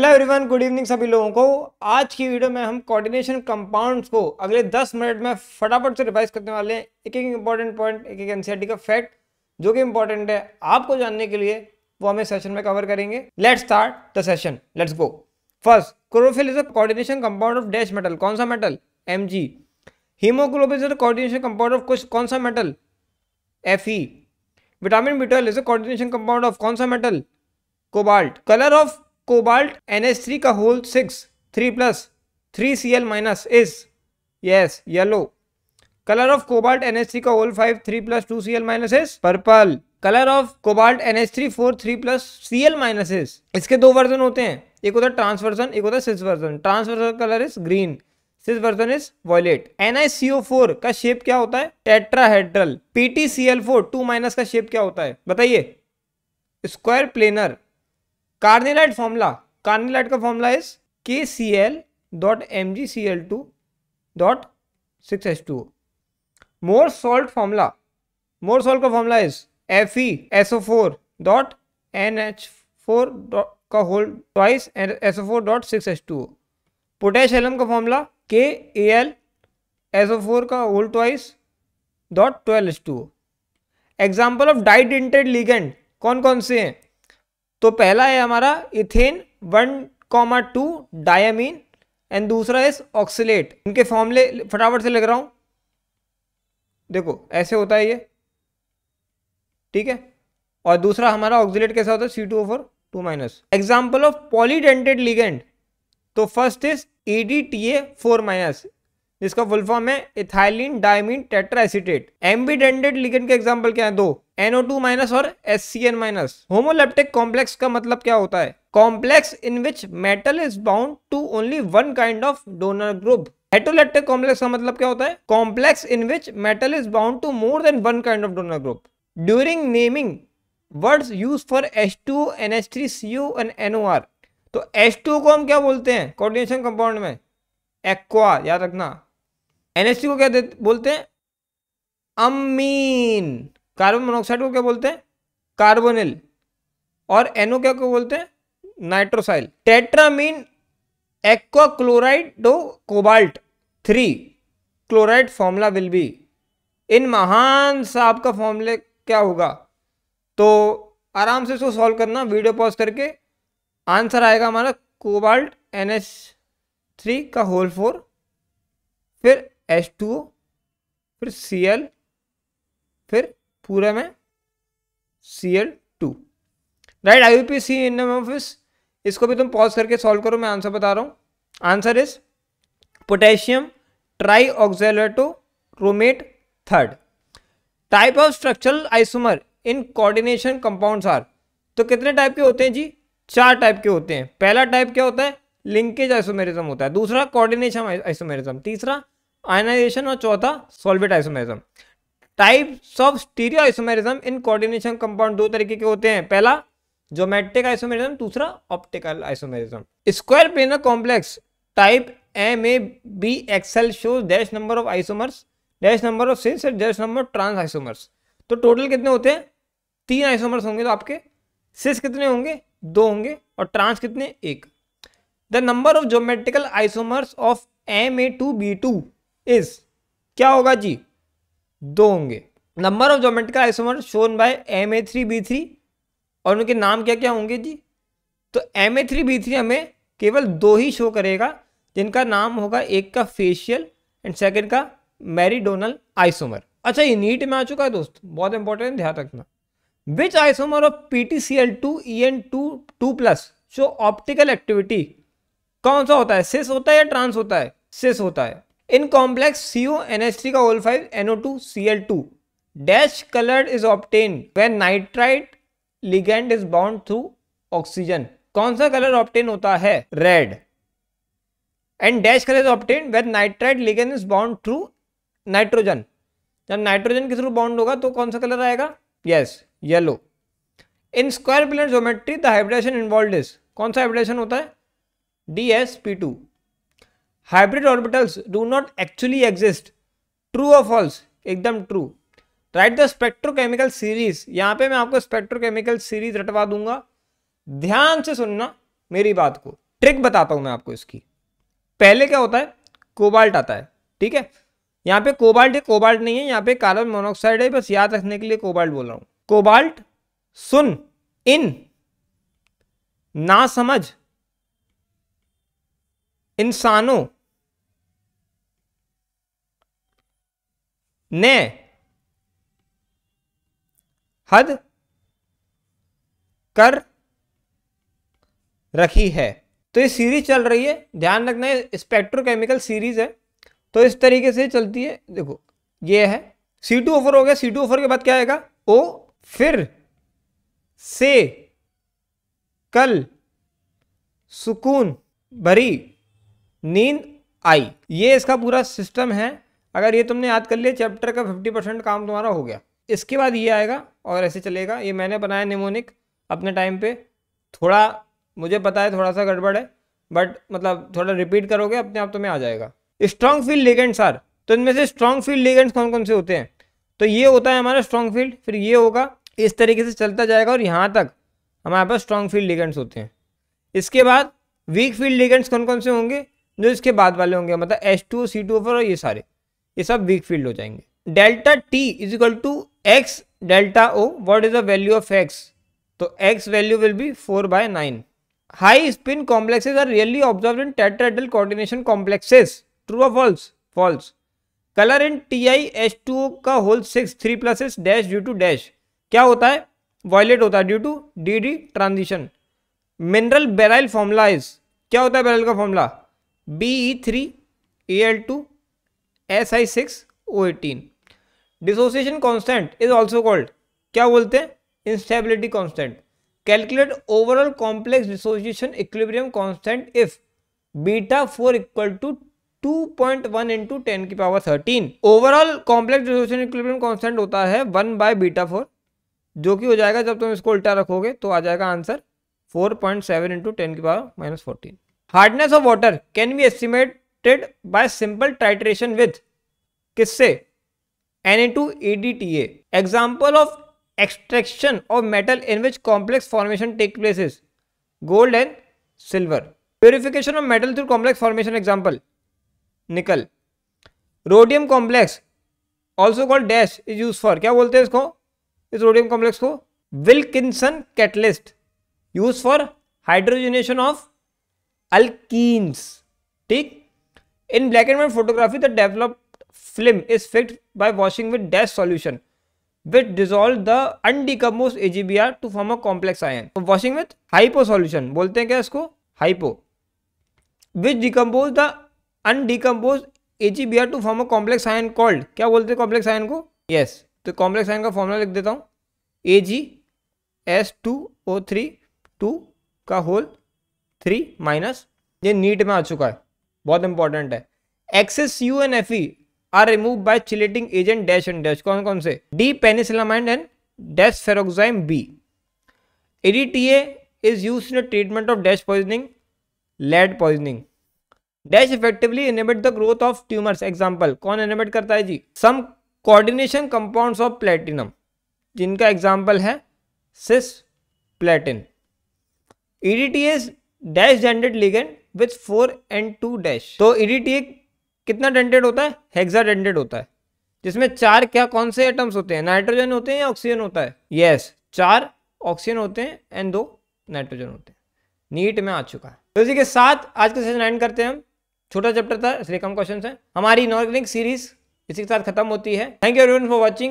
Hello everyone good evening सभी लोगों को आज की वीडियो में हम कोऑर्डिनेशन कंपाउंड्स को अगले 10 मिनट में फटाफट से रिवाइज करने वाले हैं एक एक इंपॉर्टेंट पॉइंट एक एक एनसीईआरटी e का फैक्ट जो कि इंपॉर्टेंट है आपको जानने के लिए वो हमें सेशन में कवर करेंगे let's start the session let's go first chlorophyll is a coordination compound of dash metal कौन सा metal M G haemoglobin is a coordination compound of कुछ कौन सा metal F E vitamin B is a coordination compound of कौन सा metal cobalt colour of cobalt N H three का whole six three plus three C L minus is yes yellow colour of cobalt N H three का whole five three plus two C L minus is purple colour of cobalt N H three four three plus C L minus is इसके दो version होते हैं एक होता है trans version एक होता है six version trans version colour is green six version is violet N I C O four का शेप क्या होता है tetrahedral P T C L four two minus का शेप क्या होता है बताइए square planar carnallite formula carnallite का formula is K C L dot M G C L two dot six H two Mohr salt formula Mohr salt का formula is F E S O four dot N H four dot का whole twice S O four dot six H two potash alum का formula K A L S O four का whole twice dot twelve H two example of didentate कौन कौन से हैं तो पहला है हमारा ethane one comma two diamine and दूसरा इस ऑक्सीट इनके फॉर्मले फटाफट से लग रहा हूं देखो ऐसे होता है ये ठीक है और दूसरा हमारा ऑक्सीट कैसा होता है C two O four two minus example of polydentate ligand तो first is E D T A four minus जिसका फुल फॉर्म है ethylene diamine acetate ambidentate ligand के एग्जाम्पल क्या है दो एनओ टू माइनस और S C N minus homoleptic complex का मतलब क्या होता है complex in which metal is bound to only one kind of donor group heteroleptic complex का मतलब क्या होता है complex in which metal is bound to more than one kind of donor group during naming words use for H two N H three C U and N O are तो H two को हम क्या बोलते हैं coordination compound में aqua याद रखना N H three को क्या बोलते हैं अमीन कार्बन मोनोक्साइड को क्या बोलते हैं कार्बोनिल और एनो क्या को बोलते हैं नाइट्रोसाइल टेट्रामीन एक्वा क्लोराइड डो cobalt three chloride formula will be in महान साहब का फॉर्मूले क्या होगा तो आराम से इसको सॉल्व करना वीडियो पॉज करके आंसर आएगा हमारा कोबाल्ट एन एस थ्री का होल फोर फिर एच टू फिर सी एल फिर पूरा में C L two right I U P C in office इसको भी तुम पॉज करके सॉल्व करो मैं आंसर बता रहा हूँ answer is potassium tri oxalato chromate third type of structural isomer in coordination compounds are तो कितने टाइप के होते हैं जी चार टाइप के होते हैं पहला टाइप क्या होता है लिंकेज आइसोमेरिज्म होता है दूसरा कोऑर्डिनेशन आइसोमेरिज्म तीसरा आयनाइजेशन और चौथा solvate isomerism types of stereo isomerism in coordination compound दो तरीके के होते हैं पहला जोमेट्रिक आइसोमेरिज्म दूसरा optical isomerism square planar complex type M A B X L shows dash number of isomers dash number of सेल्स डैश नंबर ट्रांस आइसोमर्स तो total कितने होते हैं तीन आइसोमर्स होंगे तो आपके सिस कितने होंगे दो होंगे और ट्रांस कितने एक the number of geometrical isomers of M A two B two is क्या होगा जी दो होंगे number of geometrical isomer shown by M A three B three और उनके नाम क्या क्या होंगे जी तो M A three B three हमें केवल दो ही शो करेगा जिनका नाम होगा एक का फेशियल एंड सेकंड का मैरिडोनल आइसोमर अच्छा ये नीट में आ चुका है दोस्त बहुत इंपॉर्टेंट ध्यान रखना which isomer of P T C L two E N two two plus show optical activity कौन सा होता है सिस होता है या ट्रांस होता है सिस होता है in complex C O N S three का five N O two C L two dash colour is obtained when nitrite ligand is bound through oxygen कौन सा कलर ऑप्टेन होता है red and dash colour is obtained when nitrite ligand is bound through nitrogen जब nitrogen के through bound होगा तो कौन सा कलर आएगा yes yellow in square plane geometry the hybridisation involve is कौन सा हाइब्रेशन होता है D S P two hybrid orbitals do not actually exist true और फॉल्स एकदम true right the spectrochemical series यहाँ पे मैं आपको स्पेक्ट्रोकेमिकल सीरीज रटवा दूंगा ध्यान से सुनना मेरी बात को ट्रिक बताता हूं मैं आपको इसकी पहले क्या होता है कोबाल्ट आता है ठीक है यहाँ पे कोबाल्ट है कोबाल्ट नहीं है यहाँ पे कार्बन मोनोक्साइड है बस याद रखने के लिए कोबाल्ट बोल रहा हूं कोबाल्ट सुन इन ना समझ इंसानों ने हद कर रखी है तो ये सीरीज चल रही है ध्यान रखना है स्पेक्ट्रोकेमिकल सीरीज है तो इस तरीके से चलती है देखो ये है सी टू ओफर हो गया सी टू ओफर के बाद क्या आएगा ओ फिर से कल सुकून भरी नींद आई ये इसका पूरा सिस्टम है अगर ये तुमने याद कर लिया चैप्टर का फिफ्टी परसेंट काम तुम्हारा हो गया इसके बाद ये आएगा और ऐसे चलेगा ये मैंने बनाया निमोनिक अपने टाइम पे थोड़ा मुझे पता है थोड़ा सा गड़बड़ है बट मतलब थोड़ा रिपीट करोगे अपने आप तुम्हें आ जाएगा स्ट्रॉन्ग फील्ड लेगेंट्स आर तो इनमें से स्ट्रॉन्ग फील्ड लेगेंट्स कौन कौन से होते हैं तो ये होता है हमारा स्ट्रॉन्ग फील्ड फिर ये होगा इस तरीके से चलता जाएगा और यहाँ तक हमारे पास स्ट्रॉन्ग फील्ड लिगेंट्स होते हैं इसके बाद वीक फील्ड लिगेंट्स कौन कौन से होंगे जो इसके बाद वाले होंगे मतलब S two C two four और ये सारे ये सब वीक फील्ड हो जाएंगे delta T is equal to X delta O what is the value of X तो X value will be four by nine high spin complexes are really observed complexes tetrahedral false false true or false false color in TiH2O का whole six three plus dash due to dash क्या होता है violet होता है due to D D transition mineral beryl formula is क्या होता है beryl का formula B E three A L two S I eighteen dissociation constant is also called क्या बोलते हैं instability constant calculate overall complex dissociation equilibrium constant if beta four equal to two point one into ten की power thirteen overall complex dissociation equilibrium constant होता है one by beta four जो कि हो जाएगा जब तुम इसको उल्टा रखोगे तो आ जाएगा answer four point seven into ten की power minus fourteen hardness of water can be estimate connected by simple titration with किससे N A two E D T example of extraction of metal in which complex formation take places gold and silver purification of metal through complex formation example nickel rhodium complex also call dash is use for क्या बोलते हैं इसको इस rhodium complex को Wilkinson catalyst use for hydrogenation of अल्किस ठीक in black and white photography the develop film is fixed by washing with this solution which dissolve the B R to form a complex ion washing with hypo solution बोलते हैं क्या इसको hypo which decompose the undecompose A G B R to form a complex ion called क्या बोलते हैं complex ion को yes yes. तो complex ion का फॉर्मुला लिख देता हूँ A G S two O three two का होल थ्री माइनस ये नीट में आ चुका है बहुत इंपॉर्टेंट है excess U N F E R remove by chelating agent dash and dash कौन कौन से D penicillamine and dash ferroxamine B EDTA is use in the treatment of dash poisoning lead poisoning dash effectively inhibit the growth of tumours example कौन inhibit करता है जी some coordination compounds of platinum जिनका example है cisplatin EDTA's dash dentate ligand with four and two dash तो EDTA e कितना dentate होता है हेक्सा डेंटेड होता है जिसमें चार क्या कौन से एटम्स होते हैं नाइट्रोजन होते हैं या ऑक्सीजन होता है यस yes, चार ऑक्सीजन होते हैं एंड दो नाइट्रोजन होते हैं नीट में आ चुका है तो इसी के साथ आज का सेशन एंड करते हैं हम छोटा चैप्टर था इसलिए कम क्वेश्चन है हमारी इनऑर्गेनिक सीरीज इसी के साथ खत्म होती है thank you everyone for watching